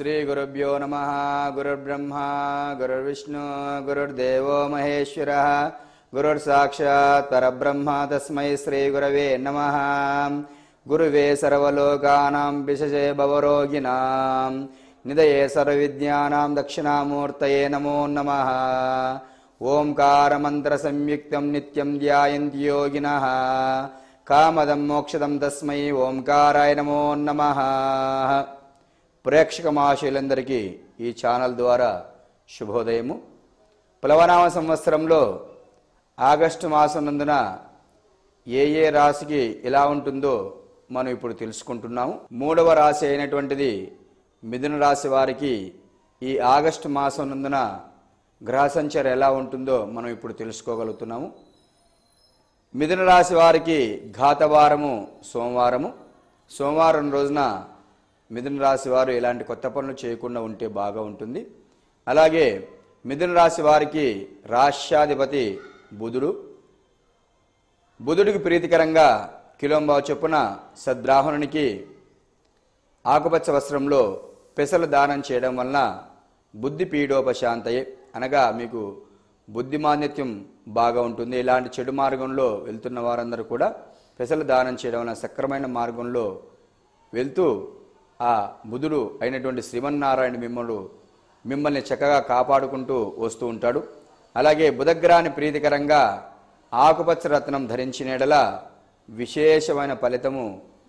श्रीगुरुभ्यो नमः गुरुर्ब्रह्मा गुरुर्विष्णु गुरुर्देवो महेश्वरः गुरुर्साक्षात् परब्रह्मा तस्मै श्रीगुरवे नमः गुरुवे सर्वलोकानां विशजे भवरोगिणां निदये सर्वविद्यानां दक्षिणामूर्तये नमो नमः ॐकारमन्त्रसंयुक्तं नित्यं ध्यायन्ति योगिनः कामदं मोक्षदं तस्मै ओङ्काराय नमो नमः ప్రేక్షక మహాశైలందరికీ ఈ ఛానల్ ద్వారా శుభోదయము ప్లవనామ సంవత్సరంలో ఆగస్టు మాసం నందున ఏ ఏ రాశికి ఎలా ఉంటుందో మనం ఇప్పుడు తెలుసుకుంటున్నాము మూడవ రాశి అయినటువంటిది మిథున రాశి వారికి ఈ ఆగస్టు మాసం నందున గ్రహ సంచర్ ఎలా ఉంటుందో మనం ఇప్పుడు తెలుసుకోగలుగుతున్నాము మిథున రాశి వారికి ఘాతవారము సోమవారము సోమవారం రోజున మిథున రాశి వారు ఇలాంటి కొత్త పనులు చేయకుండా ఉంటే బాగా ఉంటుంది అలాగే మిథున రాశి వారికి రాష్ట్రాధిపతి బుధుడు బుధుడికి ప్రీతికరంగా కిలోంబావు చొప్పున సద్రాహణునికి ఆకుపచ్చ వస్త్రంలో పెసలు దానం చేయడం వలన బుద్ధి పీడోపశాంతయే అనగా మీకు బుద్ధిమాంద్యత్యం బాగా ఉంటుంది ఇలాంటి చెడు మార్గంలో వెళ్తున్న వారందరూ కూడా పెసలు దానం చేయడం వలన సక్రమైన మార్గంలో వెళ్తూ ఆ బుధుడు అయినటువంటి శ్రీమన్నారాయణ మిమ్మల్ని మిమ్మల్ని చక్కగా కాపాడుకుంటూ వస్తూ ఉంటాడు అలాగే బుధగ్రహాన్ని ప్రీతికరంగా ఆకుపచ్చ రత్నం ధరించిన విశేషమైన ఫలితము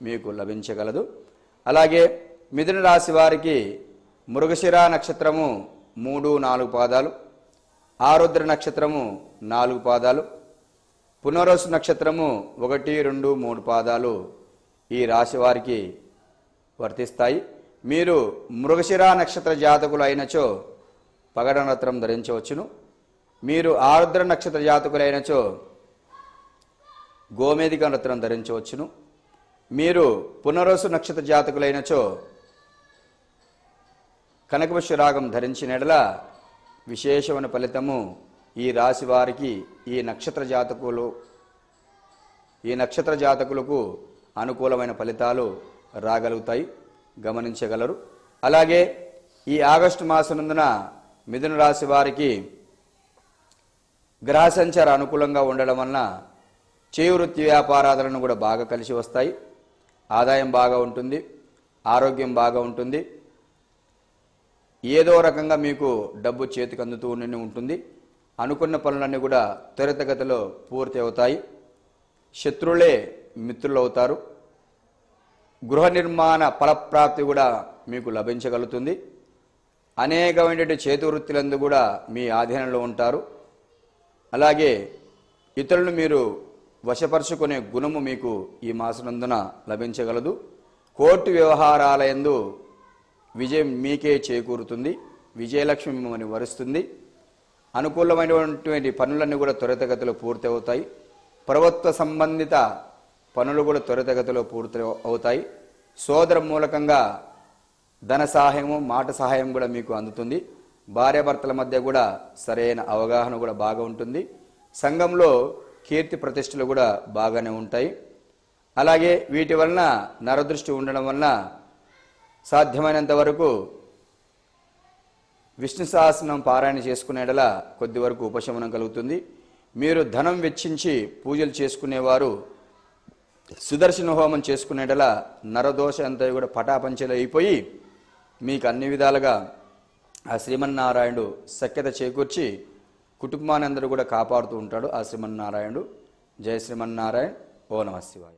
మీకు లభించగలదు అలాగే మిథున రాశి వారికి మృగశిర నక్షత్రము మూడు నాలుగు పాదాలు ఆరుద్ర నక్షత్రము నాలుగు పాదాలు పునరసు నక్షత్రము ఒకటి రెండు మూడు పాదాలు ఈ రాశి వారికి వర్తిస్తాయి మీరు మృగశిరా నక్షత్ర జాతకులు అయినచో పగడనత్రం ధరించవచ్చును మీరు ఆరుద్ర నక్షత్ర జాతకులైనచో గోమేదిక నత్రం ధరించవచ్చును మీరు పునరసు నక్షత్ర జాతకులైనచో కనకపుష్యరాగం ధరించిన ఎడల విశేషమైన ఫలితము ఈ రాశి వారికి ఈ నక్షత్ర జాతకులు ఈ నక్షత్ర జాతకులకు అనుకూలమైన ఫలితాలు రాగలుగుతాయి గమనించగలరు అలాగే ఈ ఆగస్టు నందున మిథున రాశి వారికి గ్రహ సంచార అనుకూలంగా ఉండడం వలన చేవృత్తి వ్యాపారాదులను కూడా బాగా కలిసి వస్తాయి ఆదాయం బాగా ఉంటుంది ఆరోగ్యం బాగా ఉంటుంది ఏదో రకంగా మీకు డబ్బు చేతికి అందుతూ ఉంటుంది అనుకున్న పనులన్నీ కూడా త్వరితగతిలో పూర్తి అవుతాయి శత్రువులే మిత్రులు అవుతారు గృహ నిర్మాణ ఫలప్రాప్తి కూడా మీకు లభించగలుగుతుంది అనేకమైనటువంటి చేతివృత్తులందు కూడా మీ ఆధీనంలో ఉంటారు అలాగే ఇతరులను మీరు వశపరుచుకునే గుణము మీకు ఈ మాసనందున లభించగలదు కోర్టు వ్యవహారాలయందు విజయం మీకే చేకూరుతుంది విజయలక్ష్మి మిమ్మల్ని వరుస్తుంది అనుకూలమైనటువంటి పనులన్నీ కూడా త్వరితగతిలో పూర్తి అవుతాయి ప్రభుత్వ సంబంధిత పనులు కూడా త్వరితగతిలో పూర్తి అవుతాయి సోదర మూలకంగా ధన సహాయము మాట సహాయం కూడా మీకు అందుతుంది భార్యాభర్తల మధ్య కూడా సరైన అవగాహన కూడా బాగా ఉంటుంది సంఘంలో కీర్తి ప్రతిష్టలు కూడా బాగానే ఉంటాయి అలాగే వీటి వలన నరదృష్టి ఉండడం వలన సాధ్యమైనంత వరకు విష్ణు సహస్రం పారాయణ చేసుకునేటలా కొద్ది వరకు ఉపశమనం కలుగుతుంది మీరు ధనం వెచ్చించి పూజలు చేసుకునేవారు సుదర్శన హోమం చేసుకునేటలా నరదోష అంతా కూడా పటాపంచలు అయిపోయి మీకు అన్ని విధాలుగా ఆ శ్రీమన్నారాయణుడు సఖ్యత చేకూర్చి కుటుంబానందరూ కూడా కాపాడుతూ ఉంటాడు ఆ శ్రీమన్నారాయణుడు జయ శ్రీమన్నారాయణ ఓ నమ శివాయ